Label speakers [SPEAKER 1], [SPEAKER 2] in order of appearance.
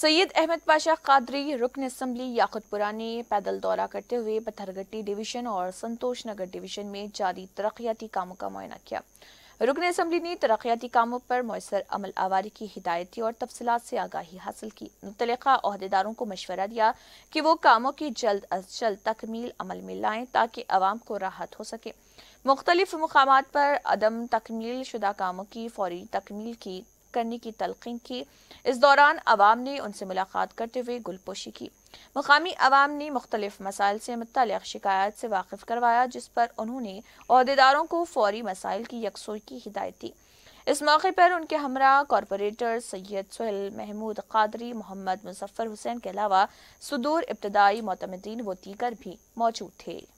[SPEAKER 1] सैयद अहमद पाशा कादरी रुकन असम्बली याकुतपुरा ने पैदल दौरा करते हुए पत्थरगट्टी डिवीजन और संतोष नगर डिवीजन में जारी तरक्याती कामों का मुआयना किया रुकन असम्बली ने तरक्याती कामों पर मैसर अमल आवारी की हिदायती और तफसलत से आगाही हासिल की मुतलदारों को मशवरा दिया कि वो कामों की जल्द अज जल्द तकमील अमल में लाएं ताकि आवाम को राहत हो सके मुख्तलिफ मकाम पर अदम तकमील शुदा कामों की फौरी तकमील की करने की तलखीन की इस दौरान अवाम ने उनसे मुलाकात करते हुए गुलपोशी की मकामी आवाम ने मुख्तलिफ मसाइल से मुतल शिकायत से वाकिफ करवाया जिस पर उन्होंने अहदेदारों को फौरी मसाइल की यकसोई की हिदायत दी इस मौके पर उनके हमरा कॉरपोरेटर सैयद सुहेल महमूद कादरी मोहम्मद मुजफ्फर हुसैन के अलावा सुदूर इब्तदाई मोतमदीन व दीगर भी मौजूद थे